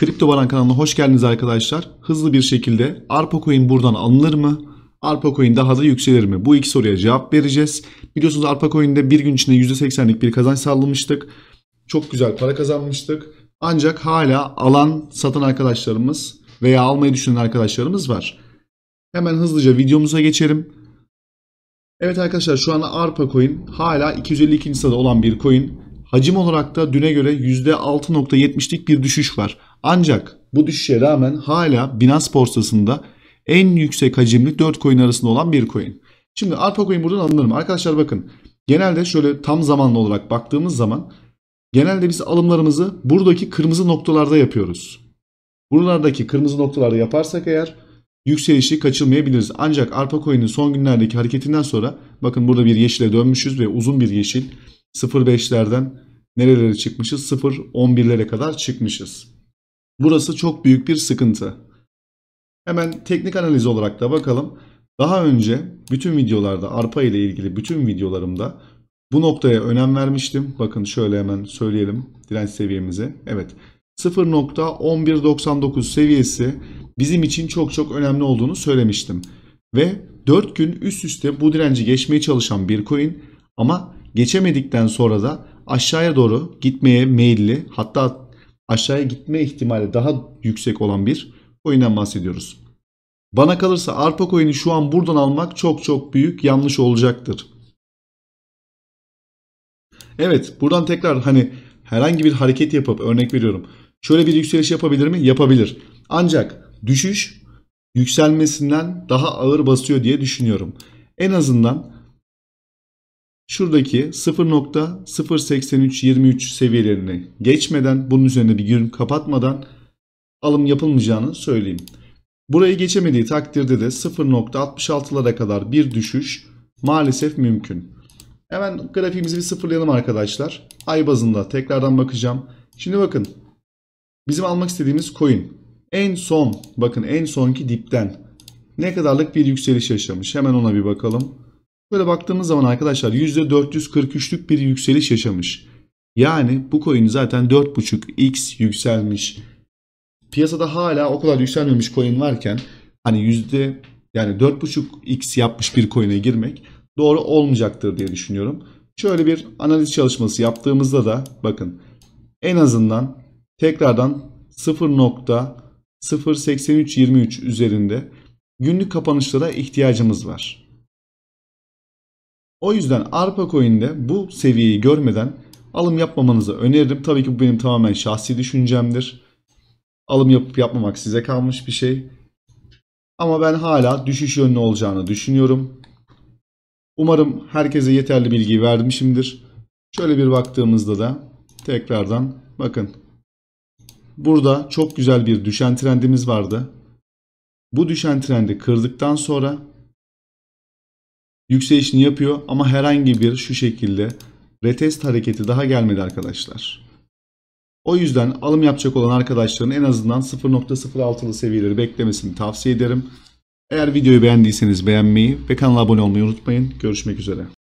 Kripto Baran kanalına hoş geldiniz arkadaşlar. Hızlı bir şekilde Arpa Coin buradan alınır mı? Arpa Coin daha da yükselir mi? Bu iki soruya cevap vereceğiz. Biliyorsunuz Arpa Coin'de bir gün içinde %80'lik bir kazanç sağlamıştık. Çok güzel para kazanmıştık. Ancak hala alan satan arkadaşlarımız veya almayı düşünen arkadaşlarımız var. Hemen hızlıca videomuza geçelim. Evet arkadaşlar şu an Arpa Coin hala 252. sırada olan bir coin. Hacim olarak da düne göre %6.70'lik bir düşüş var. Ancak bu düşüşe rağmen hala Binance borsasında en yüksek hacimli 4 coin arasında olan bir coin. Şimdi Alpha coin buradan alınır Arkadaşlar bakın genelde şöyle tam zamanlı olarak baktığımız zaman genelde biz alımlarımızı buradaki kırmızı noktalarda yapıyoruz. Buralardaki kırmızı noktalarda yaparsak eğer yükselişi kaçırmayabiliriz. Ancak Arpa Coin'in son günlerdeki hareketinden sonra bakın burada bir yeşile dönmüşüz ve uzun bir yeşil 0.5'lerden nerelere çıkmışız? 0.11'lere kadar çıkmışız. Burası çok büyük bir sıkıntı. Hemen teknik analiz olarak da bakalım. Daha önce bütün videolarda arpa ile ilgili bütün videolarımda bu noktaya önem vermiştim. Bakın şöyle hemen söyleyelim direnç seviyemizi. Evet 0.1199 seviyesi bizim için çok çok önemli olduğunu söylemiştim. Ve 4 gün üst üste bu direnci geçmeye çalışan bir coin ama geçemedikten sonra da aşağıya doğru gitmeye meyilli hatta aşağıya gitme ihtimali daha yüksek olan bir coin'den bahsediyoruz. Bana kalırsa arpa coin'i şu an buradan almak çok çok büyük yanlış olacaktır. Evet buradan tekrar hani herhangi bir hareket yapıp örnek veriyorum. Şöyle bir yükseliş yapabilir mi? Yapabilir. Ancak düşüş yükselmesinden daha ağır basıyor diye düşünüyorum. En azından Şuradaki 0.08323 seviyelerini geçmeden bunun üzerine bir gün kapatmadan alım yapılmayacağını söyleyeyim. Burayı geçemediği takdirde de 0.66'lara kadar bir düşüş maalesef mümkün. Hemen grafiğimizi bir sıfırlayalım arkadaşlar. Ay bazında tekrardan bakacağım. Şimdi bakın bizim almak istediğimiz coin en son bakın en sonki dipten ne kadarlık bir yükseliş yaşamış. Hemen ona bir bakalım. Böyle baktığımız zaman arkadaşlar %443'lük bir yükseliş yaşamış. Yani bu coin zaten 4.5x yükselmiş. Piyasada hala o kadar yükselmemiş coin varken hani yüzde yani 4.5x yapmış bir coin'e girmek doğru olmayacaktır diye düşünüyorum. Şöyle bir analiz çalışması yaptığımızda da bakın en azından tekrardan 0.08323 üzerinde günlük kapanışlara ihtiyacımız var. O yüzden Arpa Coin'de bu seviyeyi görmeden alım yapmamanızı öneririm. Tabii ki bu benim tamamen şahsi düşüncemdir. Alım yapıp yapmamak size kalmış bir şey. Ama ben hala düşüş yönlü olacağını düşünüyorum. Umarım herkese yeterli bilgiyi vermişimdir. Şöyle bir baktığımızda da tekrardan bakın. Burada çok güzel bir düşen trendimiz vardı. Bu düşen trendi kırdıktan sonra yükselişini yapıyor ama herhangi bir şu şekilde retest hareketi daha gelmedi arkadaşlar. O yüzden alım yapacak olan arkadaşların en azından 0.06'lı seviyeleri beklemesini tavsiye ederim. Eğer videoyu beğendiyseniz beğenmeyi ve kanala abone olmayı unutmayın. Görüşmek üzere.